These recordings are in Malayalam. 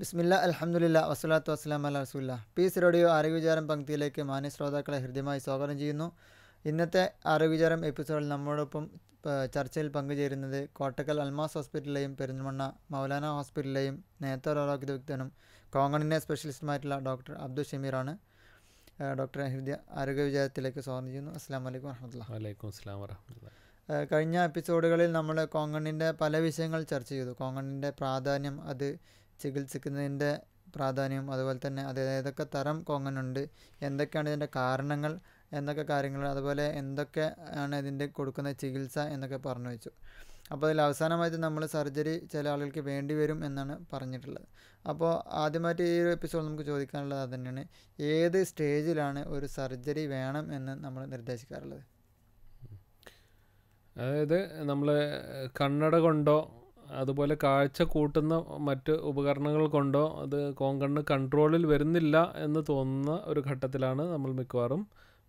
ബിസ്മില്ല അലഹമുല്ല വസ്ലാത്തു വസ്ലാം അല്ല റസൂല്ല പീസ് റേഡിയോ ആരോഗ്യവിചാരം പങ്ക്തിയിലേക്ക് മാന്യ ശ്രോതാക്കളെ ഹൃദ്യമായി സ്വാഗതം ചെയ്യുന്നു ഇന്നത്തെ ആരോഗ്യവിചാരം എപ്പിസോഡിൽ നമ്മോടൊപ്പം ചർച്ചയിൽ പങ്കുചേരുന്നത് കോട്ടക്കൽ അൽമാസ് ഹോസ്പിറ്റലിലെയും പെരിന്തൽമണ്ണ മൗലാന ഹോസ്പിറ്റലിലെയും ആരോഗ്യ വിദഗ്ധനും കോങ്കണിൻ്റെ സ്പെഷ്യലിസ്റ്റുമായിട്ടുള്ള ഡോക്ടർ അബ്ദുൽ ഷമീറാണ് ഡോക്ടർ ഹൃദയ വിചാരത്തിലേക്ക് സ്വാഗതം ചെയ്യുന്നു അസ്സാം വലൈക്കും വരഹമുല്ല വലൈക്കും അസ്സാം വാഹമുല്ല കഴിഞ്ഞ എപ്പിസോഡുകളിൽ നമ്മൾ കോങ്ങണിൻ്റെ പല വിഷയങ്ങൾ ചർച്ച ചെയ്തു കോങ്ങണിൻ്റെ പ്രാധാന്യം അത് ചികിത്സിക്കുന്നതിൻ്റെ പ്രാധാന്യം അതുപോലെ തന്നെ അത് ഏതൊക്കെ തരം കൊങ്ങനുണ്ട് എന്തൊക്കെയാണ് ഇതിൻ്റെ കാരണങ്ങൾ എന്നൊക്കെ കാര്യങ്ങൾ അതുപോലെ എന്തൊക്കെ ആണ് ഇതിൻ്റെ കൊടുക്കുന്ന ചികിത്സ എന്നൊക്കെ പറഞ്ഞു വെച്ചു അപ്പോൾ അതിൽ അവസാനമായിട്ട് നമ്മൾ സർജറി ചില ആളുകൾക്ക് വേണ്ടി വരും എന്നാണ് പറഞ്ഞിട്ടുള്ളത് അപ്പോൾ ആദ്യമായിട്ട് ഈ ഒരു എപ്പിസോഡ് നമുക്ക് ചോദിക്കാനുള്ളത് അത് തന്നെയാണ് ഏത് സ്റ്റേജിലാണ് ഒരു സർജറി വേണം എന്ന് നമ്മൾ നിർദ്ദേശിക്കാറുള്ളത് അതായത് നമ്മൾ കണ്ണട കൊണ്ടോ അതുപോലെ കാഴ്ച കൂട്ടുന്ന മറ്റ് ഉപകരണങ്ങൾ കൊണ്ടോ അത് കോങ്കണ്ണ് കൺട്രോളിൽ വരുന്നില്ല എന്ന് തോന്നുന്ന ഒരു ഘട്ടത്തിലാണ് നമ്മൾ മിക്കവാറും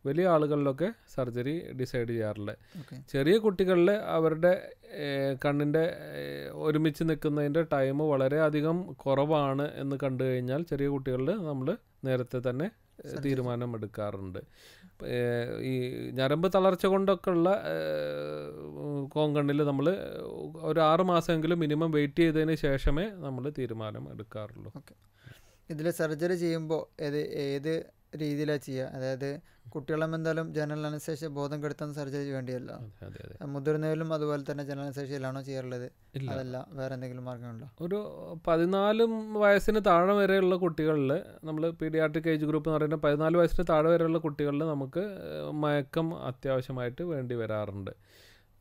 വലിയ ആളുകളിലൊക്കെ സർജറി ഡിസൈഡ് ചെയ്യാറുള്ളത് ചെറിയ കുട്ടികളിൽ അവരുടെ കണ്ണിൻ്റെ ഒരുമിച്ച് നിൽക്കുന്നതിൻ്റെ ടൈം വളരെയധികം കുറവാണ് എന്ന് കണ്ടു കഴിഞ്ഞാൽ ചെറിയ കുട്ടികളിൽ നമ്മൾ നേരത്തെ തന്നെ തീരുമാനം എടുക്കാറുണ്ട് ഈ ഞരമ്പ് തളർച്ച കൊണ്ടൊക്കെ ഉള്ള കോങ്കണ്ണിൽ നമ്മൾ ഒരു ആറ് മാസമെങ്കിലും മിനിമം വെയിറ്റ് ചെയ്തതിന് ശേഷമേ നമ്മൾ തീരുമാനം എടുക്കാറുള്ളൂ ഓക്കെ ഇതിൽ സർജറി ചെയ്യുമ്പോൾ ഏത് ഏത് രീതിയിലാണ് ചെയ്യുക അതായത് കുട്ടികളും എന്തായാലും ജനനനുസരിച്ച് ബോധം കെടുത്താൻ സർജറി വേണ്ടിയല്ല മുതിർന്നവരിലും അതുപോലെ തന്നെ ജനനനുസരിച്ചിലാണോ ചെയ്യാറുള്ളത് അതല്ല വേറെ എന്തെങ്കിലും മാർഗമുണ്ടോ ഒരു പതിനാലും വയസ്സിന് താഴെ വരെയുള്ള കുട്ടികളിൽ നമ്മൾ പീഡിയാട്രിക് ഏജ് ഗ്രൂപ്പ് എന്ന് പറയുന്നത് പതിനാല് വയസ്സിന് താഴെ വരെയുള്ള കുട്ടികളിൽ നമുക്ക് മയക്കം അത്യാവശ്യമായിട്ട് വേണ്ടി വരാറുണ്ട്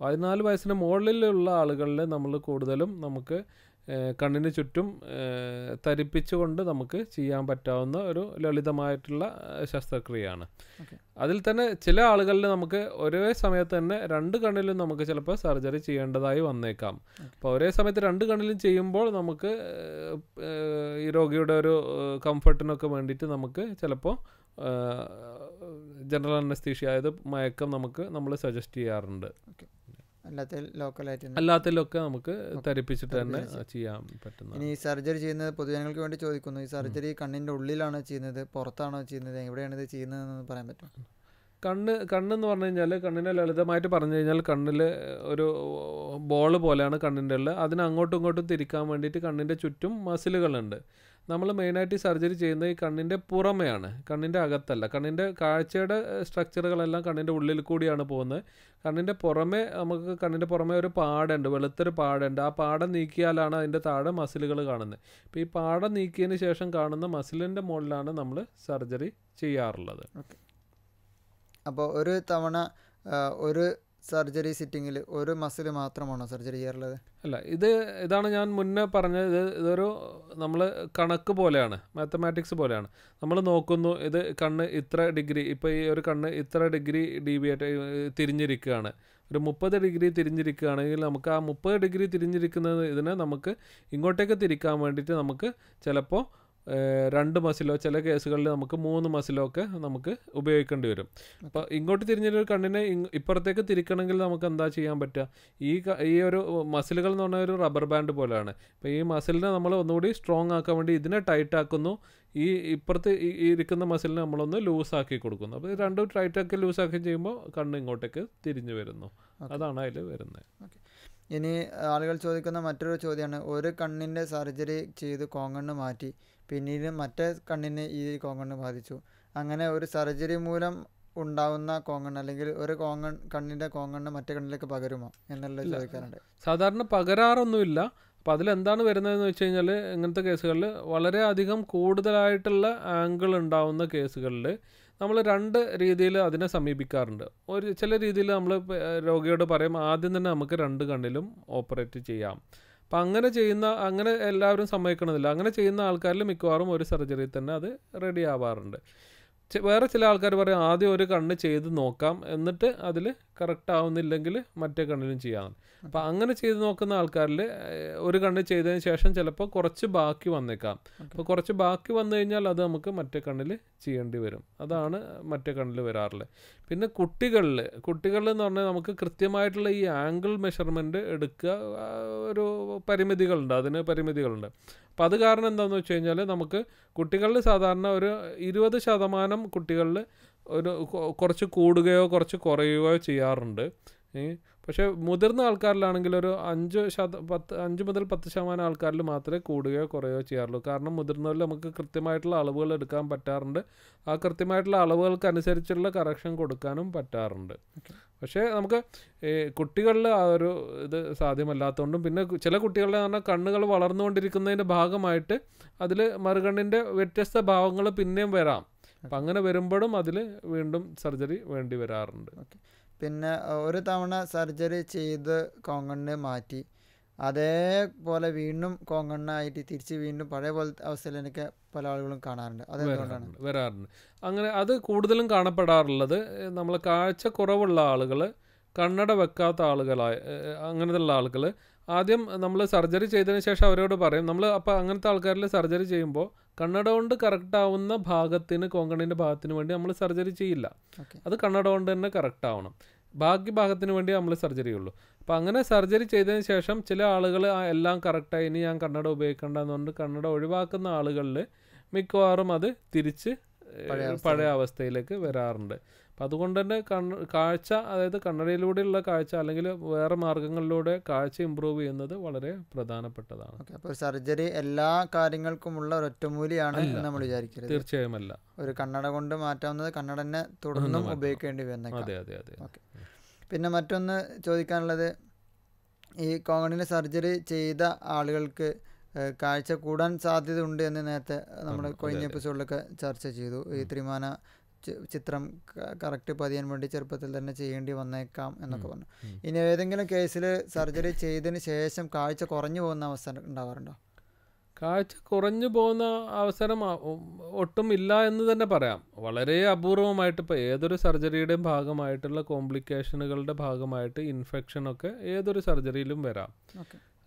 പതിനാല് വയസ്സിന് മുകളിലുള്ള ആളുകളിൽ നമ്മൾ കൂടുതലും നമുക്ക് കണ്ണിന് ചുറ്റും തരിപ്പിച്ചുകൊണ്ട് നമുക്ക് ചെയ്യാൻ പറ്റാവുന്ന ഒരു ലളിതമായിട്ടുള്ള ശസ്ത്രക്രിയയാണ് അതിൽ തന്നെ ചില ആളുകളിൽ നമുക്ക് ഒരേ സമയത്ത് തന്നെ രണ്ട് കണ്ണിലും നമുക്ക് ചിലപ്പോൾ സർജറി ചെയ്യേണ്ടതായി വന്നേക്കാം അപ്പോൾ ഒരേ സമയത്ത് രണ്ട് കണ്ണിലും ചെയ്യുമ്പോൾ നമുക്ക് ഈ രോഗിയുടെ ഒരു കംഫർട്ടിനൊക്കെ വേണ്ടിയിട്ട് നമുക്ക് ചിലപ്പോൾ ജനറൽ അനസ്തീഷ്യ അതായത് മയക്കം നമുക്ക് നമ്മൾ സജസ്റ്റ് ചെയ്യാറുണ്ട് ഓക്കെ അല്ലാത്തതിലൊക്കെ നമുക്ക് തരിപ്പിച്ചിട്ട് തന്നെ ചെയ്യാൻ പറ്റുന്ന ഈ സർജറി ചെയ്യുന്നത് പൊതുജനങ്ങൾക്ക് വേണ്ടി ചോദിക്കുന്നു ഈ സർജറി കണ്ണിന്റെ ഉള്ളിലാണോ ചെയ്യുന്നത് പുറത്താണോ ചെയ്യുന്നത് എവിടെയാണ് ഇത് ചെയ്യുന്നതെന്ന് പറയാൻ പറ്റും കണ്ണ് കണ്ണെന്ന് പറഞ്ഞു കഴിഞ്ഞാൽ കണ്ണിനെ ലളിതമായിട്ട് പറഞ്ഞു കഴിഞ്ഞാൽ കണ്ണിൽ ഒരു ബോൾ പോലെയാണ് കണ്ണിൻ്റെ ഉള്ളത് അതിന് അങ്ങോട്ടും ഇങ്ങോട്ടും തിരിക്കാൻ വേണ്ടിയിട്ട് കണ്ണിൻ്റെ ചുറ്റും മസിലുകളുണ്ട് നമ്മൾ മെയിനായിട്ട് ഈ സർജറി ചെയ്യുന്നത് ഈ കണ്ണിൻ്റെ പുറമെയാണ് കണ്ണിൻ്റെ അകത്തല്ല കണ്ണിൻ്റെ കാഴ്ചയുടെ സ്ട്രക്ചറുകളെല്ലാം കണ്ണിൻ്റെ ഉള്ളിൽ കൂടിയാണ് പോകുന്നത് കണ്ണിൻ്റെ പുറമെ നമുക്ക് കണ്ണിൻ്റെ പുറമെ ഒരു പാടുണ്ട് വെളുത്തൊരു പാടുണ്ട് ആ പാടം നീക്കിയാലാണ് അതിൻ്റെ താഴെ മസിലുകൾ കാണുന്നത് അപ്പോൾ ഈ പാടം നീക്കിയതിന് ശേഷം കാണുന്ന മസിലിൻ്റെ മുകളിലാണ് നമ്മൾ സർജറി ചെയ്യാറുള്ളത് അപ്പോൾ ഒരു തവണ ഒരു സർജറി സിറ്റിങ്ങിൽ ഒരു മസിൽ മാത്രമാണോ സർജറി ചെയ്യാറുള്ളത് അല്ല ഇത് ഇതാണ് ഞാൻ മുന്നേ പറഞ്ഞത് ഇത് ഇതൊരു നമ്മൾ കണക്ക് പോലെയാണ് മാത്തമാറ്റിക്സ് പോലെയാണ് നമ്മൾ നോക്കുന്നു ഇത് കണ്ണ് ഇത്ര ഡിഗ്രി ഇപ്പോൾ ഈ ഒരു കണ്ണ് ഇത്ര ഡിഗ്രി ഡീവിയേറ്റ് തിരിഞ്ഞിരിക്കുകയാണ് ഒരു മുപ്പത് ഡിഗ്രി തിരിഞ്ഞിരിക്കുകയാണെങ്കിൽ നമുക്ക് ആ മുപ്പത് ഡിഗ്രി തിരിഞ്ഞിരിക്കുന്നത് ഇതിനെ നമുക്ക് ഇങ്ങോട്ടേക്ക് തിരിക്കാൻ വേണ്ടിയിട്ട് നമുക്ക് ചിലപ്പോൾ രണ്ട് മസിലോ ചില കേസുകളിൽ നമുക്ക് മൂന്ന് മസിലോ ഒക്കെ നമുക്ക് ഉപയോഗിക്കേണ്ടി വരും അപ്പോൾ ഇങ്ങോട്ട് തിരിഞ്ഞൊരു കണ്ണിനെ ഇപ്പുറത്തേക്ക് തിരിക്കണമെങ്കിൽ നമുക്ക് എന്താ ചെയ്യാൻ പറ്റുക ഈ ഈ ഒരു മസിലുകൾ എന്ന് പറഞ്ഞ ഒരു റബ്ബർ ബാൻഡ് പോലെയാണ് അപ്പോൾ ഈ മസിലിനെ നമ്മൾ ഒന്നുകൂടി സ്ട്രോങ് ആക്കാൻ വേണ്ടി ഇതിനെ ടൈറ്റ് ആക്കുന്നു ഈ ഇപ്പുറത്ത് ഇരിക്കുന്ന മസിലിനെ നമ്മളൊന്ന് ലൂസാക്കി കൊടുക്കുന്നു അപ്പോൾ രണ്ടും ലൂസ് ലൂസാക്കി ചെയ്യുമ്പോൾ കണ്ണ് ഇങ്ങോട്ടേക്ക് തിരിഞ്ഞു വരുന്നു അതാണ് അതിൽ വരുന്നത് ഇനി ആളുകൾ ചോദിക്കുന്ന മറ്റൊരു ചോദ്യമാണ് ഒരു കണ്ണിൻ്റെ സർജറി ചെയ്ത് കോങ്ങണ്ണ് മാറ്റി പിന്നീട് മറ്റേ കണ്ണിന് ഈ കോങ്കണ്ണ് ബാധിച്ചു അങ്ങനെ ഒരു സർജറി മൂലം ഉണ്ടാവുന്ന കോങ്കണ്ണ് അല്ലെങ്കിൽ ഒരു കോങ്ങൺ കണ്ണിൻ്റെ കോങ്കണ്ണ് മറ്റേ കണ്ണിലേക്ക് പകരുമോ എന്നുള്ളത് ചോദിക്കാറുണ്ട് സാധാരണ പകരാറൊന്നുമില്ല അപ്പം അതിലെന്താണ് വരുന്നതെന്ന് വെച്ച് കഴിഞ്ഞാൽ ഇങ്ങനത്തെ കേസുകളിൽ വളരെയധികം കൂടുതലായിട്ടുള്ള ആംഗിൾ ഉണ്ടാവുന്ന കേസുകളിൽ നമ്മൾ രണ്ട് രീതിയിൽ അതിനെ സമീപിക്കാറുണ്ട് ഒരു ചില രീതിയിൽ നമ്മൾ രോഗിയോട് പറയും ആദ്യം തന്നെ നമുക്ക് രണ്ട് കണ്ണിലും ഓപ്പറേറ്റ് ചെയ്യാം അപ്പം അങ്ങനെ ചെയ്യുന്ന അങ്ങനെ എല്ലാവരും സമ്മതിക്കണമെന്നില്ല അങ്ങനെ ചെയ്യുന്ന ആൾക്കാരിൽ മിക്കവാറും ഒരു സർജറി തന്നെ അത് റെഡി ആവാറുണ്ട് വേറെ ചില ആൾക്കാർ പറയും ആദ്യം ഒരു കണ്ണ് ചെയ്ത് നോക്കാം എന്നിട്ട് അതിൽ കറക്റ്റ് ആവുന്നില്ലെങ്കിൽ മറ്റേ കണ്ണിലും ചെയ്യാം അപ്പം അങ്ങനെ ചെയ്ത് നോക്കുന്ന ആൾക്കാരിൽ ഒരു കണ്ണ് ചെയ്തതിന് ശേഷം ചിലപ്പോൾ കുറച്ച് ബാക്കി വന്നേക്കാം അപ്പോൾ കുറച്ച് ബാക്കി വന്നു കഴിഞ്ഞാൽ അത് നമുക്ക് മറ്റേ കണ്ണിൽ ചെയ്യേണ്ടി വരും അതാണ് മറ്റേ കണ്ണിൽ വരാറുള്ളത് പിന്നെ കുട്ടികളിൽ കുട്ടികളിൽ എന്ന് പറഞ്ഞാൽ നമുക്ക് കൃത്യമായിട്ടുള്ള ഈ ആംഗിൾ മെഷർമെൻറ്റ് എടുക്കുക ഒരു പരിമിതികളുണ്ട് അതിന് പരിമിതികളുണ്ട് അപ്പം അത് കാരണം എന്താണെന്ന് വെച്ച് കഴിഞ്ഞാൽ നമുക്ക് കുട്ടികളിൽ സാധാരണ ഒരു ഇരുപത് ശതമാനം കുട്ടികളിൽ ഒരു കുറച്ച് കൂടുകയോ കുറച്ച് കുറയുകയോ ചെയ്യാറുണ്ട് പക്ഷേ മുതിർന്ന ആൾക്കാരിലാണെങ്കിൽ ഒരു അഞ്ച് ശത പത്ത് അഞ്ച് മുതൽ പത്ത് ശതമാനം ആൾക്കാരിൽ മാത്രമേ കൂടുകയോ കുറയോ ചെയ്യാറുള്ളൂ കാരണം മുതിർന്നവരിൽ നമുക്ക് കൃത്യമായിട്ടുള്ള അളവുകൾ എടുക്കാൻ പറ്റാറുണ്ട് ആ കൃത്യമായിട്ടുള്ള അളവുകൾക്കനുസരിച്ചുള്ള കറക്ഷൻ കൊടുക്കാനും പറ്റാറുണ്ട് പക്ഷേ നമുക്ക് കുട്ടികളിൽ ആ ഒരു ഇത് സാധ്യമല്ലാത്തതുകൊണ്ടും പിന്നെ ചില കുട്ടികളുടെ പറഞ്ഞാൽ കണ്ണുകൾ വളർന്നുകൊണ്ടിരിക്കുന്നതിൻ്റെ ഭാഗമായിട്ട് അതിൽ മറുകണ്ണിൻ്റെ വ്യത്യസ്ത ഭാവങ്ങൾ പിന്നെയും വരാം അപ്പം അങ്ങനെ വരുമ്പോഴും അതിൽ വീണ്ടും സർജറി വേണ്ടി വരാറുണ്ട് പിന്നെ ഒരു തവണ സർജറി ചെയ്ത് കോങ്ങണ്ണ് മാറ്റി അതേപോലെ വീണ്ടും കോങ്ങണ്ണായിട്ട് തിരിച്ച് വീണ്ടും പഴയ പോലത്തെ എനിക്ക് പല ആളുകളും കാണാറുണ്ട് അത് വരാറുണ്ട് അങ്ങനെ അത് കൂടുതലും കാണപ്പെടാറുള്ളത് നമ്മൾ കാഴ്ച കുറവുള്ള ആളുകൾ കണ്ണട വെക്കാത്ത ആളുകളായ ഉള്ള ആളുകൾ ആദ്യം നമ്മൾ സർജറി ചെയ്തതിന് ശേഷം അവരോട് പറയും നമ്മൾ അപ്പോൾ അങ്ങനത്തെ ആൾക്കാരിൽ സർജറി ചെയ്യുമ്പോൾ കണ്ണട കൊണ്ട് കറക്റ്റാവുന്ന ആവുന്ന ഭാഗത്തിന് കോങ്കണിൻ്റെ ഭാഗത്തിന് വേണ്ടി നമ്മൾ സർജറി ചെയ്യില്ല അത് കണ്ണട കൊണ്ട് തന്നെ കറക്റ്റ് ആവണം ബാക്കി ഭാഗത്തിന് വേണ്ടി നമ്മൾ സർജറി ഉള്ളൂ അപ്പം അങ്ങനെ സർജറി ചെയ്തതിന് ശേഷം ചില ആളുകൾ എല്ലാം കറക്റ്റായി ഇനി ഞാൻ കണ്ണട ഉപയോഗിക്കേണ്ട എന്ന് പറഞ്ഞിട്ട് കണ്ണട ഒഴിവാക്കുന്ന ആളുകളിൽ മിക്കവാറും അത് തിരിച്ച് പഴയ അവസ്ഥയിലേക്ക് വരാറുണ്ട് അപ്പം അതുകൊണ്ട് തന്നെ കണ്ണ് കാഴ്ച അതായത് കണ്ണടയിലൂടെയുള്ള കാഴ്ച അല്ലെങ്കിൽ വേറെ മാർഗങ്ങളിലൂടെ കാഴ്ച ഇമ്പ്രൂവ് ചെയ്യുന്നത് വളരെ പ്രധാനപ്പെട്ടതാണ് അപ്പോൾ സർജറി എല്ലാ കാര്യങ്ങൾക്കുമുള്ള ഒരൊറ്റമൂലിയാണ് നമ്മൾ വിചാരിക്കുന്നത് തീർച്ചയായും അല്ല ഒരു കണ്ണട കൊണ്ട് മാറ്റാവുന്നത് കണ്ണട തന്നെ തുടർന്നും ഉപയോഗിക്കേണ്ടി വരുന്ന അതെ അതെ അതെ ഓക്കെ പിന്നെ മറ്റൊന്ന് ചോദിക്കാനുള്ളത് ഈ കോങ്ങണിന് സർജറി ചെയ്ത ആളുകൾക്ക് കാഴ്ച കൂടാൻ സാധ്യത ഉണ്ട് എന്ന് നേരത്തെ നമ്മുടെ കഴിഞ്ഞ എപ്പിസോഡിലൊക്കെ ചർച്ച ചെയ്തു ഈ ത്രിമാന ചിത്രം കറക്റ്റ് പതിയാൻ വേണ്ടി ചെറുപ്പത്തിൽ തന്നെ ചെയ്യേണ്ടി വന്നേക്കാം എന്നൊക്കെ പറഞ്ഞു ഇനി ഏതെങ്കിലും കേസിൽ സർജറി ചെയ്തതിന് ശേഷം കാഴ്ച കുറഞ്ഞു പോകുന്ന അവസരം ഉണ്ടാവാറുണ്ടോ കാഴ്ച കുറഞ്ഞു പോകുന്ന അവസരം ഒട്ടും ഇല്ല എന്ന് തന്നെ പറയാം വളരെ അപൂർവമായിട്ട് ഇപ്പോൾ ഏതൊരു സർജറിയുടെയും ഭാഗമായിട്ടുള്ള കോംപ്ലിക്കേഷനുകളുടെ ഭാഗമായിട്ട് ഇൻഫെക്ഷനൊക്കെ ഏതൊരു സർജറിയിലും വരാം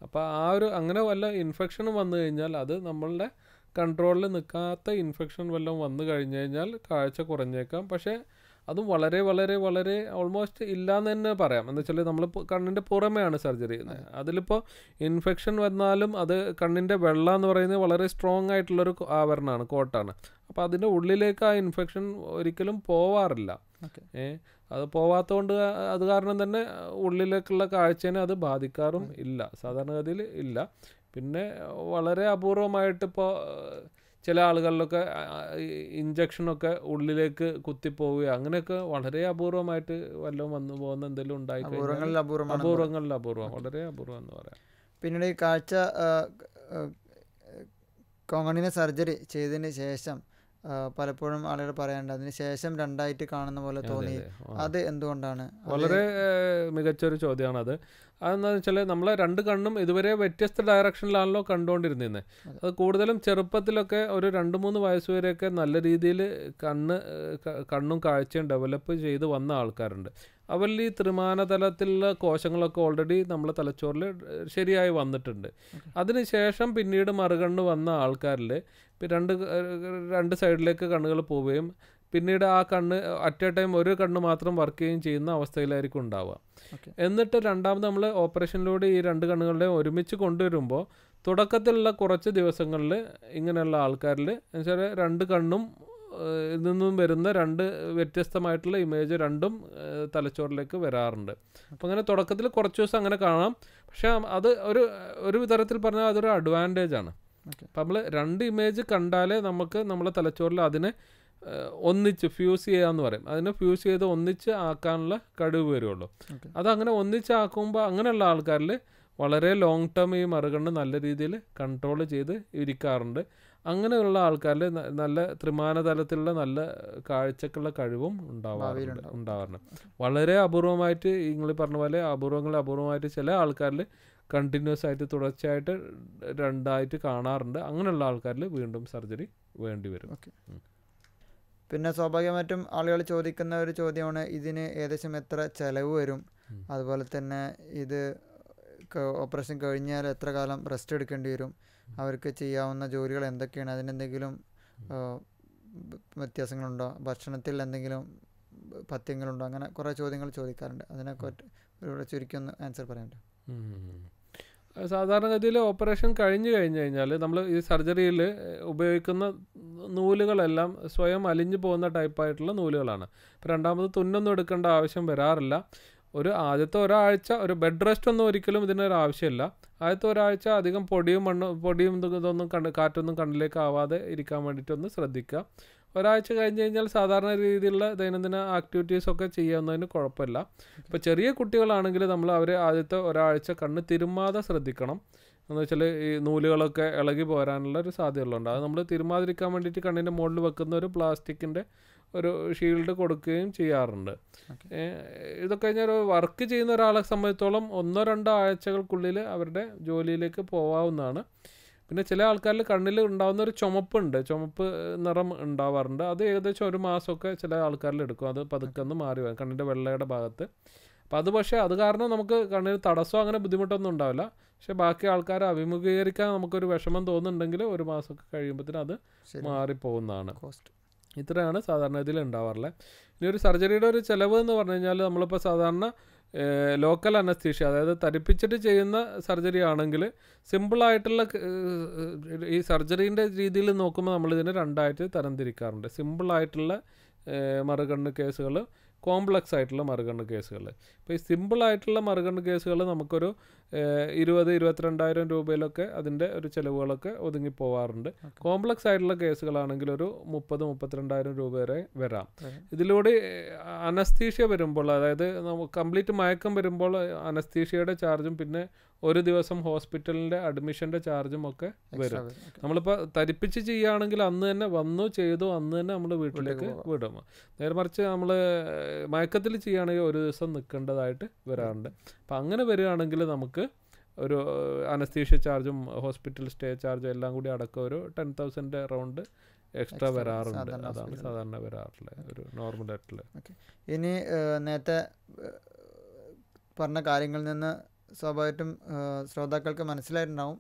അപ്പോൾ ആ ഒരു അങ്ങനെ വല്ല ഇൻഫെക്ഷനും വന്നു കഴിഞ്ഞാൽ അത് നമ്മളുടെ കൺട്രോളിൽ നിൽക്കാത്ത ഇൻഫെക്ഷൻ വല്ലതും വന്നു കഴിഞ്ഞു കഴിഞ്ഞാൽ കാഴ്ച കുറഞ്ഞേക്കാം പക്ഷേ അതും വളരെ വളരെ വളരെ ഓൾമോസ്റ്റ് ഇല്ലയെന്ന് തന്നെ പറയാം എന്ന് വെച്ചാൽ നമ്മൾ കണ്ണിൻ്റെ പുറമെയാണ് സർജറി ചെയ്യുന്നത് അതിലിപ്പോൾ ഇൻഫെക്ഷൻ വന്നാലും അത് കണ്ണിൻ്റെ വെള്ളം എന്ന് പറയുന്നത് വളരെ സ്ട്രോങ് ആയിട്ടുള്ളൊരു ആവരണമാണ് കോട്ടാണ് അപ്പോൾ അതിൻ്റെ ഉള്ളിലേക്ക് ആ ഇൻഫെക്ഷൻ ഒരിക്കലും പോവാറില്ല ഏ അത് കൊണ്ട് അത് കാരണം തന്നെ ഉള്ളിലേക്കുള്ള കാഴ്ചനെ അത് ബാധിക്കാറും ഇല്ല സാധാരണഗതിയിൽ ഇല്ല പിന്നെ വളരെ അപൂർവമായിട്ടിപ്പോൾ ചില ആളുകളിലൊക്കെ ഇഞ്ചക്ഷനൊക്കെ ഉള്ളിലേക്ക് കുത്തിപ്പോവുക അങ്ങനെയൊക്കെ വളരെ അപൂർവമായിട്ട് വല്ലതും വന്നു പോകുന്ന എന്തെങ്കിലും ഉണ്ടായി അപൂർവങ്ങളിൽ അപൂർവം വളരെ അപൂർവം എന്ന് പറയാം പിന്നീട് ഈ കാഴ്ച കോങ്ങണിന് സർജറി ചെയ്തതിന് ശേഷം പലപ്പോഴും ആളുകൾ പറയാനുണ്ട് അതിന് ശേഷം രണ്ടായിട്ട് കാണുന്ന പോലെ തോന്നി അത് എന്തുകൊണ്ടാണ് വളരെ മികച്ചൊരു ചോദ്യമാണത് അതെന്താണെന്ന് വെച്ചാൽ നമ്മളെ രണ്ട് കണ്ണും ഇതുവരെ വ്യത്യസ്ത ഡയറക്ഷനിലാണല്ലോ കണ്ടുകൊണ്ടിരുന്നത് അത് കൂടുതലും ചെറുപ്പത്തിലൊക്കെ ഒരു രണ്ട് മൂന്ന് വയസ്സ് വരെയൊക്കെ നല്ല രീതിയിൽ കണ്ണ് കണ്ണും കാഴ്ചയും ഡെവലപ്പ് ചെയ്ത് വന്ന ആൾക്കാരുണ്ട് അവരിൽ ഈ ത്രിമാന തലത്തിലുള്ള കോശങ്ങളൊക്കെ ഓൾറെഡി നമ്മളെ തലച്ചോറിൽ ശരിയായി വന്നിട്ടുണ്ട് അതിനുശേഷം പിന്നീട് മറുകണ്ണ് വന്ന ആൾക്കാരിൽ രണ്ട് രണ്ട് സൈഡിലേക്ക് കണ്ണുകൾ പോവുകയും പിന്നീട് ആ കണ്ണ് അറ്റ് എ ടൈം ഒരു കണ്ണ് മാത്രം വർക്ക് ചെയ്യുകയും ചെയ്യുന്ന അവസ്ഥയിലായിരിക്കും ഉണ്ടാവുക എന്നിട്ട് രണ്ടാമത് നമ്മൾ ഓപ്പറേഷനിലൂടെ ഈ രണ്ട് കണ്ണുകളുടെയും ഒരുമിച്ച് കൊണ്ടുവരുമ്പോൾ തുടക്കത്തിലുള്ള കുറച്ച് ദിവസങ്ങളിൽ ഇങ്ങനെയുള്ള ആൾക്കാരിൽ എന്നുവെച്ചാൽ രണ്ട് കണ്ണും നിന്നും വരുന്ന രണ്ട് വ്യത്യസ്തമായിട്ടുള്ള ഇമേജ് രണ്ടും തലച്ചോറിലേക്ക് വരാറുണ്ട് അപ്പം അങ്ങനെ തുടക്കത്തിൽ കുറച്ച് ദിവസം അങ്ങനെ കാണാം പക്ഷേ അത് ഒരു ഒരു വിധത്തിൽ പറഞ്ഞാൽ അതൊരു അഡ്വാൻറ്റേജ് ആണ് അപ്പം നമ്മൾ രണ്ട് ഇമേജ് കണ്ടാലേ നമുക്ക് നമ്മളെ തലച്ചോറിൽ അതിനെ ഒന്നിച്ച് ഫ്യൂസ് ചെയ്യാന്ന് പറയും അതിനെ ഫ്യൂസ് ചെയ്ത് ഒന്നിച്ച് ആക്കാനുള്ള കഴിവ് വരുള്ളൂ അതങ്ങനെ ഒന്നിച്ചാക്കുമ്പോൾ അങ്ങനെയുള്ള ആൾക്കാരിൽ വളരെ ലോങ് ടേം ഈ മറുകണ്ട് നല്ല രീതിയിൽ കൺട്രോൾ ചെയ്ത് ഇരിക്കാറുണ്ട് അങ്ങനെയുള്ള ആൾക്കാരിൽ നല്ല ത്രിമാന തലത്തിലുള്ള നല്ല കാഴ്ചക്കുള്ള കഴിവും ഉണ്ടാവാറുണ്ട് ഉണ്ടാവാറുണ്ട് വളരെ അപൂർവമായിട്ട് നിങ്ങൾ പറഞ്ഞ പോലെ അപൂർവങ്ങൾ അപൂർവമായിട്ട് ചില ആൾക്കാരിൽ കണ്ടിന്യൂസ് ആയിട്ട് തുടർച്ചയായിട്ട് രണ്ടായിട്ട് കാണാറുണ്ട് അങ്ങനെയുള്ള ആൾക്കാരിൽ വീണ്ടും സർജറി വേണ്ടി വരും പിന്നെ സ്വാഭാവികമായിട്ടും ആളുകൾ ചോദിക്കുന്ന ഒരു ചോദ്യമാണ് ഇതിന് ഏകദേശം എത്ര ചിലവ് വരും അതുപോലെ തന്നെ ഇത് ഓപ്പറേഷൻ കഴിഞ്ഞാൽ എത്ര കാലം റെസ്റ്റ് എടുക്കേണ്ടി വരും അവർക്ക് ചെയ്യാവുന്ന ജോലികൾ എന്തൊക്കെയാണ് അതിനെന്തെങ്കിലും വ്യത്യാസങ്ങളുണ്ടോ ഭക്ഷണത്തിൽ എന്തെങ്കിലും പഥ്യങ്ങളുണ്ടോ അങ്ങനെ കുറേ ചോദ്യങ്ങൾ ചോദിക്കാറുണ്ട് അതിനൊക്കെ ഒരു ചുരുക്കി ഒന്ന് ആൻസർ പറയാനുണ്ട് സാധാരണഗതിയിൽ ഓപ്പറേഷൻ കഴിഞ്ഞ് കഴിഞ്ഞു കഴിഞ്ഞാൽ നമ്മൾ ഈ സർജറിയിൽ ഉപയോഗിക്കുന്ന നൂലുകളെല്ലാം സ്വയം അലിഞ്ഞു പോകുന്ന ടൈപ്പായിട്ടുള്ള നൂലുകളാണ് അപ്പോൾ രണ്ടാമത് തുന്നൊന്നും എടുക്കേണ്ട ആവശ്യം വരാറില്ല ഒരു ആദ്യത്തെ ഒരാഴ്ച ഒരു ബെഡ് റെസ്റ്റ് ഒന്നും ഒരിക്കലും ഇതിനൊരു ആവശ്യമില്ല ആദ്യത്തെ ഒരാഴ്ച അധികം പൊടിയും മണ്ണ് പൊടിയും ഇതൊന്നും കണ്ട് കാറ്റൊന്നും കണ്ണിലേക്ക് ആവാതെ ഇരിക്കാൻ വേണ്ടിയിട്ടൊന്ന് ശ്രദ്ധിക്കുക ഒരാഴ്ച കഴിഞ്ഞ് കഴിഞ്ഞാൽ സാധാരണ രീതിയിലുള്ള ദൈനംദിന ആക്ടിവിറ്റീസ് ഒക്കെ ചെയ്യാവുന്നതിന് കുഴപ്പമില്ല ഇപ്പോൾ ചെറിയ കുട്ടികളാണെങ്കിൽ നമ്മൾ അവരെ ആദ്യത്തെ ഒരാഴ്ച കണ്ണ് തിരുമാതെ ശ്രദ്ധിക്കണം എന്ന് വെച്ചാൽ ഈ നൂലുകളൊക്കെ ഇളകി പോരാനുള്ള ഒരു സാധ്യതകളുണ്ട് അത് നമ്മൾ തിരുമാതിരിക്കാൻ വേണ്ടിയിട്ട് കണ്ണിൻ്റെ മുകളിൽ വെക്കുന്ന ഒരു പ്ലാസ്റ്റിക്കിൻ്റെ ഒരു ഷീൽഡ് കൊടുക്കുകയും ചെയ്യാറുണ്ട് ഇതൊക്കെ കഴിഞ്ഞാൽ ഒരു വർക്ക് ചെയ്യുന്ന ഒരാളെ സംബന്ധിച്ചോളം ഒന്നോ രണ്ടോ ആഴ്ചകൾക്കുള്ളിൽ അവരുടെ ജോലിയിലേക്ക് പോവാവുന്നതാണ് പിന്നെ ചില ആൾക്കാരിൽ കണ്ണിൽ ഉണ്ടാകുന്ന ഒരു ചുമപ്പുണ്ട് ചുമപ്പ് നിറം ഉണ്ടാവാറുണ്ട് അത് ഏകദേശം ഒരു മാസമൊക്കെ ചില ആൾക്കാരിൽ എടുക്കും അത് പതുക്കെ ഒന്ന് മാറി വരും കണ്ണിൻ്റെ വെള്ളയുടെ ഭാഗത്ത് അപ്പോൾ അത് പക്ഷേ അത് കാരണം നമുക്ക് കണ്ണിന് തടസ്സം അങ്ങനെ ബുദ്ധിമുട്ടൊന്നും ഉണ്ടാവില്ല പക്ഷേ ബാക്കി ആൾക്കാരെ അഭിമുഖീകരിക്കാൻ നമുക്കൊരു വിഷമം തോന്നുന്നുണ്ടെങ്കിൽ ഒരു മാസമൊക്കെ കഴിയുമ്പോഴത്തേനും അത് മാറിപ്പോകുന്നതാണ് ഇത്രയാണ് സാധാരണ ഇതിൽ ഉണ്ടാവാറുള്ളത് ഇനി ഒരു സർജറിയുടെ ഒരു ചിലവ് എന്ന് പറഞ്ഞു കഴിഞ്ഞാൽ നമ്മളിപ്പോൾ സാധാരണ ലോക്കൽ അനസ്തീഷ്യ അതായത് തരിപ്പിച്ചിട്ട് ചെയ്യുന്ന സർജറി ആണെങ്കിൽ സിമ്പിളായിട്ടുള്ള ഈ സർജറീൻ്റെ രീതിയിൽ നോക്കുമ്പോൾ നമ്മളിതിനെ രണ്ടായിട്ട് തരംതിരിക്കാറുണ്ട് സിമ്പിളായിട്ടുള്ള മറുകണ്ണ് കേസുകൾ കോംപ്ലക്സ് ആയിട്ടുള്ള മറുകണ്ണ് കേസുകൾ ഇപ്പോൾ ഈ സിമ്പിളായിട്ടുള്ള മറുകണ്ണ് കേസുകൾ നമുക്കൊരു ഇരുപത് ഇരുപത്തിരണ്ടായിരം രൂപയിലൊക്കെ അതിൻ്റെ ഒരു ചിലവുകളൊക്കെ ഒതുങ്ങി പോവാറുണ്ട് കോംപ്ലക്സ് ആയിട്ടുള്ള കേസുകളാണെങ്കിൽ ഒരു മുപ്പത് മുപ്പത്തിരണ്ടായിരം രൂപ വരെ വരാം ഇതിലൂടെ അനസ്തീഷ്യ വരുമ്പോൾ അതായത് കംപ്ലീറ്റ് മയക്കം വരുമ്പോൾ അനസ്തീഷ്യയുടെ ചാർജും പിന്നെ ഒരു ദിവസം ഹോസ്പിറ്റലിൻ്റെ അഡ്മിഷൻ്റെ ചാർജും ഒക്കെ വരും നമ്മളിപ്പോൾ തരിപ്പിച്ച് ചെയ്യുകയാണെങ്കിൽ അന്ന് തന്നെ വന്നു ചെയ്തു അന്ന് തന്നെ നമ്മൾ വീട്ടിലേക്ക് വിടും നേരെ മറിച്ച് നമ്മൾ മയക്കത്തിൽ ചെയ്യുകയാണെങ്കിൽ ഒരു ദിവസം നിൽക്കേണ്ടതായിട്ട് വരാറുണ്ട് അപ്പം അങ്ങനെ വരികയാണെങ്കിൽ നമുക്ക് ഒരു അനസ്തീഷ്യ ചാർജും ഹോസ്പിറ്റൽ സ്റ്റേ ചാർജും എല്ലാം കൂടി അടക്കം ഒരു ടെൻ തൗസൻഡ് റൗണ്ട് എക്സ്ട്രാ വരാറുണ്ട് അതാണ് സാധാരണ വരാറുള്ള ഒരു നോർമൽ ആയിട്ടുള്ള ഇനി നേരത്തെ പറഞ്ഞ കാര്യങ്ങളിൽ നിന്ന് സ്വാഭാവികമായിട്ടും ശ്രോതാക്കൾക്ക് മനസ്സിലായിട്ടുണ്ടാവും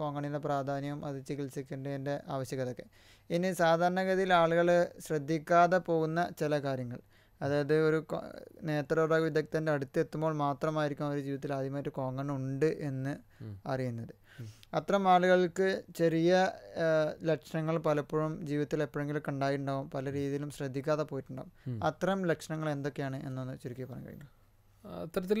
കോങ്ങണിൻ്റെ പ്രാധാന്യം അത് ചികിത്സിക്കേണ്ടതിൻ്റെ ആവശ്യകതയൊക്കെ ഇനി സാധാരണഗതിയിൽ ആളുകൾ ശ്രദ്ധിക്കാതെ പോകുന്ന ചില കാര്യങ്ങൾ അതായത് ഒരു വിദഗ്ധന്റെ അടുത്ത് അടുത്തെത്തുമ്പോൾ മാത്രമായിരിക്കും അവർ ജീവിതത്തിൽ ആദ്യമായിട്ട് കോങ്കണ്ണ ഉണ്ട് എന്ന് അറിയുന്നത് അത്തരം ആളുകൾക്ക് ചെറിയ ലക്ഷണങ്ങൾ പലപ്പോഴും ജീവിതത്തിൽ എപ്പോഴെങ്കിലും ഉണ്ടായിട്ടുണ്ടാവും പല രീതിയിലും ശ്രദ്ധിക്കാതെ പോയിട്ടുണ്ടാവും അത്തരം ലക്ഷണങ്ങൾ എന്തൊക്കെയാണ് എന്നൊന്ന് ചുരുക്കി പറയാൻ കഴിയും അത്തരത്തിൽ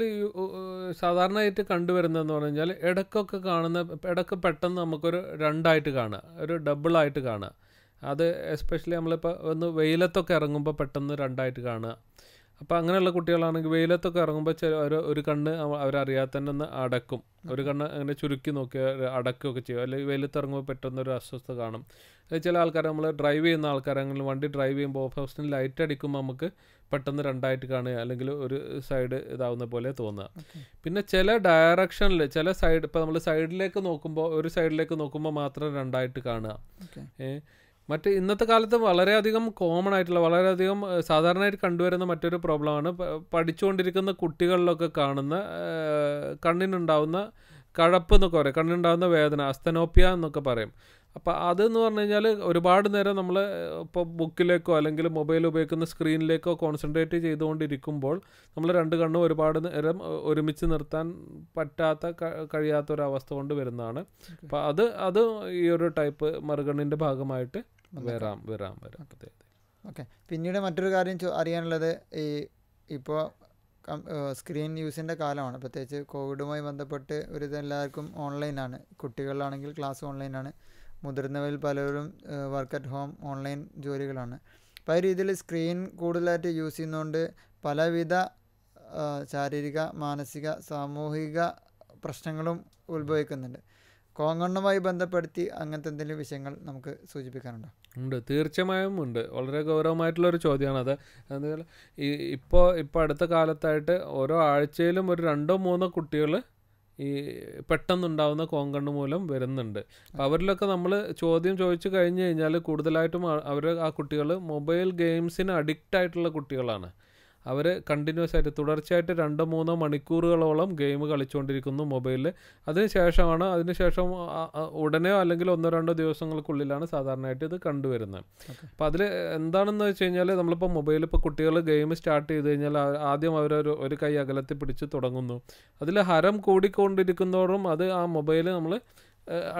സാധാരണയായിട്ട് കണ്ടുവരുന്നതെന്ന് പറഞ്ഞു കഴിഞ്ഞാൽ ഇടക്കൊക്കെ കാണുന്ന ഇടക്ക് പെട്ടെന്ന് നമുക്കൊരു രണ്ടായിട്ട് കാണുക ഒരു ഡബിളായിട്ട് കാണുക അത് എസ്പെഷ്യലി നമ്മളിപ്പോൾ ഒന്ന് വെയിലത്തൊക്കെ ഇറങ്ങുമ്പോൾ പെട്ടെന്ന് രണ്ടായിട്ട് കാണുക അപ്പോൾ അങ്ങനെയുള്ള കുട്ടികളാണെങ്കിൽ വെയിലത്തൊക്കെ ഇറങ്ങുമ്പോൾ ചില ഒരു ഒരു കണ്ണ് അവരറിയാതെ തന്നെ ഒന്ന് അടക്കും ഒരു കണ്ണ് അങ്ങനെ ചുരുക്കി നോക്കി അടക്കുകയൊക്കെ ചെയ്യും അല്ലെങ്കിൽ വെയിലത്ത് ഇറങ്ങുമ്പോൾ പെട്ടെന്ന് ഒരു അസ്വസ്ഥത കാണും ചില ആൾക്കാർ നമ്മൾ ഡ്രൈവ് ചെയ്യുന്ന ആൾക്കാരെങ്കിലും വണ്ടി ഡ്രൈവ് ചെയ്യുമ്പോൾ ഓഫ് ഹൗസിന് ലൈറ്റ് അടിക്കുമ്പോൾ നമുക്ക് പെട്ടെന്ന് രണ്ടായിട്ട് കാണുക അല്ലെങ്കിൽ ഒരു സൈഡ് ഇതാവുന്ന പോലെ തോന്നുക പിന്നെ ചില ഡയറക്ഷനിൽ ചില സൈഡ് ഇപ്പോൾ നമ്മൾ സൈഡിലേക്ക് നോക്കുമ്പോൾ ഒരു സൈഡിലേക്ക് നോക്കുമ്പോൾ മാത്രം രണ്ടായിട്ട് കാണുക മറ്റ് ഇന്നത്തെ കാലത്ത് വളരെയധികം കോമൺ ആയിട്ടുള്ള വളരെയധികം സാധാരണയായിട്ട് കണ്ടുവരുന്ന മറ്റൊരു പ്രോബ്ലമാണ് പഠിച്ചുകൊണ്ടിരിക്കുന്ന കുട്ടികളിലൊക്കെ കാണുന്ന കണ്ണിനുണ്ടാവുന്ന കഴപ്പ് എന്നൊക്കെ പറയും കണ്ണിനുണ്ടാവുന്ന വേദന അസ്തനോപ്യ എന്നൊക്കെ പറയും അപ്പോൾ അതെന്ന് പറഞ്ഞു കഴിഞ്ഞാൽ ഒരുപാട് നേരം നമ്മൾ ഇപ്പോൾ ബുക്കിലേക്കോ അല്ലെങ്കിൽ മൊബൈൽ ഉപയോഗിക്കുന്ന സ്ക്രീനിലേക്കോ കോൺസെൻട്രേറ്റ് ചെയ്തുകൊണ്ടിരിക്കുമ്പോൾ നമ്മൾ രണ്ട് കണ്ണും ഒരുപാട് നേരം ഒരുമിച്ച് നിർത്താൻ പറ്റാത്ത കഴിയാത്ത ഒരു അവസ്ഥ കൊണ്ട് വരുന്നതാണ് അപ്പോൾ അത് അത് ഈ ഒരു ടൈപ്പ് മറുകണ്ണിൻ്റെ ഭാഗമായിട്ട് വരാം വരാം വരാം അതെ ഓക്കെ പിന്നീട് മറ്റൊരു കാര്യം അറിയാനുള്ളത് ഈ ഇപ്പോൾ സ്ക്രീൻ യൂസിൻ്റെ കാലമാണ് പ്രത്യേകിച്ച് കോവിഡുമായി ബന്ധപ്പെട്ട് ഒരു ഇതെല്ലാവർക്കും ഓൺലൈനാണ് കുട്ടികളിലാണെങ്കിൽ ക്ലാസ് ഓൺലൈനാണ് മുതിർന്നവരിൽ പലരും വർക്ക് അറ്റ് ഹോം ഓൺലൈൻ ജോലികളാണ് പല രീതിയിൽ സ്ക്രീൻ കൂടുതലായിട്ട് യൂസ് ചെയ്യുന്നതുകൊണ്ട് പലവിധ ശാരീരിക മാനസിക സാമൂഹിക പ്രശ്നങ്ങളും ഉത്ഭവിക്കുന്നുണ്ട് കോങ്ങണ്ണുമായി ബന്ധപ്പെടുത്തി അങ്ങനത്തെ എന്തെങ്കിലും വിഷയങ്ങൾ നമുക്ക് സൂചിപ്പിക്കാനുണ്ടോ ഉണ്ട് തീർച്ചയായും ഉണ്ട് വളരെ ഗൗരവമായിട്ടുള്ള ഒരു എന്താ ഈ ഇപ്പോൾ ഇപ്പോൾ അടുത്ത കാലത്തായിട്ട് ഓരോ ആഴ്ചയിലും ഒരു രണ്ടോ മൂന്നോ കുട്ടികൾ ഈ പെട്ടെന്നുണ്ടാവുന്ന കോങ്കണ്ണ് മൂലം വരുന്നുണ്ട് അപ്പോൾ അവരിലൊക്കെ നമ്മൾ ചോദ്യം ചോദിച്ചു കഴിഞ്ഞ് കഴിഞ്ഞാൽ കൂടുതലായിട്ടും അവർ ആ കുട്ടികൾ മൊബൈൽ ഗെയിംസിന് അഡിക്റ്റ് ആയിട്ടുള്ള കുട്ടികളാണ് അവർ കണ്ടിന്യൂസ് ആയിട്ട് തുടർച്ചയായിട്ട് രണ്ടോ മൂന്നോ മണിക്കൂറുകളോളം ഗെയിം കളിച്ചുകൊണ്ടിരിക്കുന്നു മൊബൈലിൽ അതിനുശേഷമാണ് അതിനുശേഷം ഉടനെയോ അല്ലെങ്കിൽ ഒന്നോ രണ്ടോ ദിവസങ്ങൾക്കുള്ളിലാണ് സാധാരണയായിട്ട് ഇത് കണ്ടുവരുന്നത് അപ്പോൾ അതിൽ എന്താണെന്ന് വെച്ച് കഴിഞ്ഞാൽ നമ്മളിപ്പോൾ മൊബൈലിൽ ഇപ്പോൾ കുട്ടികൾ ഗെയിം സ്റ്റാർട്ട് ചെയ്ത് കഴിഞ്ഞാൽ ആദ്യം അവരൊരു ഒരു കൈ അകലത്തിൽ പിടിച്ച് തുടങ്ങുന്നു അതിൽ ഹരം കൂടിക്കൊണ്ടിരിക്കുന്നതോടും അത് ആ മൊബൈൽ നമ്മൾ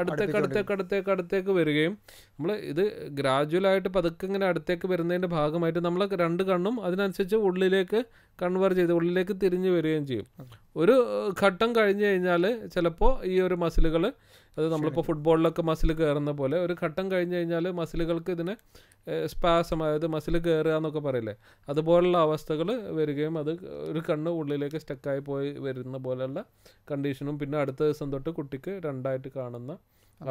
അടുത്തേക്ക് അടുത്തേക്ക് അടുത്തേക്ക് അടുത്തേക്ക് വരികയും നമ്മൾ ഇത് ഗ്രാജുവലായിട്ട് പതുക്കെ ഇങ്ങനെ അടുത്തേക്ക് വരുന്നതിൻ്റെ ഭാഗമായിട്ട് നമ്മൾ രണ്ട് കണ്ണും അതിനനുസരിച്ച് ഉള്ളിലേക്ക് കൺവേർ ചെയ്ത് ഉള്ളിലേക്ക് തിരിഞ്ഞു വരികയും ചെയ്യും ഒരു ഘട്ടം കഴിഞ്ഞു കഴിഞ്ഞാൽ ചിലപ്പോൾ ഈ ഒരു മസിലുകൾ അത് നമ്മളിപ്പോൾ ഫുട്ബോളിലൊക്കെ മസിൽ കയറുന്ന പോലെ ഒരു ഘട്ടം കഴിഞ്ഞ് കഴിഞ്ഞാൽ മസിലുകൾക്ക് ഇതിനെ സ്പാസം അതായത് മസിൽ കയറുക എന്നൊക്കെ പറയില്ലേ അതുപോലുള്ള അവസ്ഥകൾ വരികയും അത് ഒരു കണ്ണ് ഉള്ളിലേക്ക് സ്റ്റക്കായി പോയി വരുന്ന പോലെയുള്ള കണ്ടീഷനും പിന്നെ അടുത്ത ദിവസം തൊട്ട് കുട്ടിക്ക് രണ്ടായിട്ട് കാണുന്ന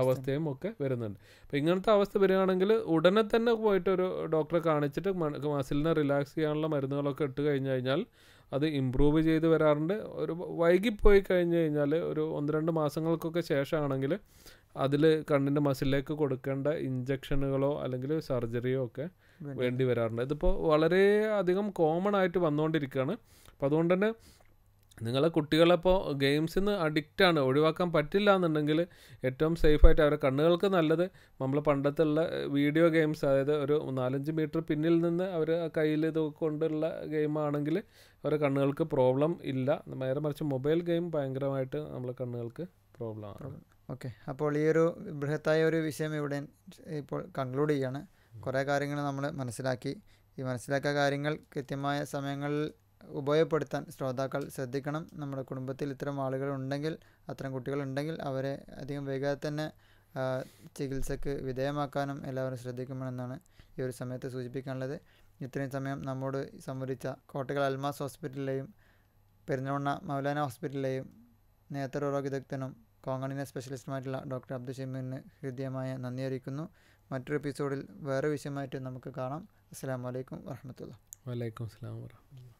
അവസ്ഥയും ഒക്കെ വരുന്നുണ്ട് അപ്പം ഇങ്ങനത്തെ അവസ്ഥ വരികയാണെങ്കിൽ ഉടനെ തന്നെ പോയിട്ട് ഒരു ഡോക്ടറെ കാണിച്ചിട്ട് മസിലിനെ റിലാക്സ് ചെയ്യാനുള്ള മരുന്നുകളൊക്കെ ഇട്ട് കഴിഞ്ഞ് കഴിഞ്ഞാൽ അത് ഇമ്പ്രൂവ് ചെയ്ത് വരാറുണ്ട് ഒരു വൈകിപ്പോയി കഴിഞ്ഞ് കഴിഞ്ഞാൽ ഒരു ഒന്ന് രണ്ട് മാസങ്ങൾക്കൊക്കെ ശേഷമാണെങ്കിൽ അതിൽ കണ്ണിൻ്റെ മസിലേക്ക് കൊടുക്കേണ്ട ഇഞ്ചക്ഷനുകളോ അല്ലെങ്കിൽ സർജറിയോ ഒക്കെ വേണ്ടി വരാറുണ്ട് ഇതിപ്പോൾ വളരെ അധികം കോമൺ ആയിട്ട് വന്നുകൊണ്ടിരിക്കുകയാണ് അപ്പോൾ അതുകൊണ്ട് തന്നെ നിങ്ങളെ കുട്ടികളെപ്പോൾ ഗെയിംസിൽ നിന്ന് അഡിക്റ്റ് ആണ് ഒഴിവാക്കാൻ പറ്റില്ല എന്നുണ്ടെങ്കിൽ ഏറ്റവും സേഫായിട്ട് അവരുടെ കണ്ണുകൾക്ക് നല്ലത് നമ്മൾ പണ്ടത്തുള്ള വീഡിയോ ഗെയിംസ് അതായത് ഒരു നാലഞ്ച് മീറ്റർ പിന്നിൽ നിന്ന് അവർ കയ്യിൽ ഇത് കൊണ്ടുള്ള ഗെയിമാണെങ്കിൽ അവരുടെ കണ്ണുകൾക്ക് പ്രോബ്ലം ഇല്ല നേരെ മറിച്ച് മൊബൈൽ ഗെയിം ഭയങ്കരമായിട്ട് നമ്മളെ കണ്ണുകൾക്ക് പ്രോബ്ലം ആണ് ഓക്കെ അപ്പോൾ ഈ ഒരു ബൃഹത്തായ ഒരു വിഷയം ഇവിടെ ഇപ്പോൾ കൺക്ലൂഡ് ചെയ്യാണ് കുറേ കാര്യങ്ങൾ നമ്മൾ മനസ്സിലാക്കി ഈ മനസ്സിലാക്കിയ കാര്യങ്ങൾ കൃത്യമായ സമയങ്ങളിൽ ഉപയോഗപ്പെടുത്താൻ ശ്രോതാക്കൾ ശ്രദ്ധിക്കണം നമ്മുടെ കുടുംബത്തിൽ ഇത്തരം ആളുകൾ ഉണ്ടെങ്കിൽ അത്തരം കുട്ടികൾ ഉണ്ടെങ്കിൽ അവരെ അധികം വേഗത്തിൽ തന്നെ ചികിത്സയ്ക്ക് വിധേയമാക്കാനും എല്ലാവരും ശ്രദ്ധിക്കുമെന്നാണ് ഈ ഒരു സമയത്ത് സൂചിപ്പിക്കാനുള്ളത് ഇത്രയും സമയം നമ്മോട് സംവദിച്ച കോട്ടകൾ അൽമാസ് ഹോസ്പിറ്റലിലെയും പെരുന്തൽമണ്ണ മൗലാന ഹോസ്പിറ്റലിലെയും നേത്രരോഗ വിദഗ്ധനും കോങ്ങണിനെ സ്പെഷ്യലിസ്റ്റുമായിട്ടുള്ള ഡോക്ടർ അബ്ദുൽ ഷമീറിന് ഹൃദ്യമായ നന്ദി അറിയിക്കുന്നു മറ്റൊരു എപ്പിസോഡിൽ വേറെ വിഷയമായിട്ട് നമുക്ക് കാണാം അസ്സാം വലൈക്കും വർഹമത്തുള്ള വലൈക്കും അസ്സാം വാഹമത്തുള്ള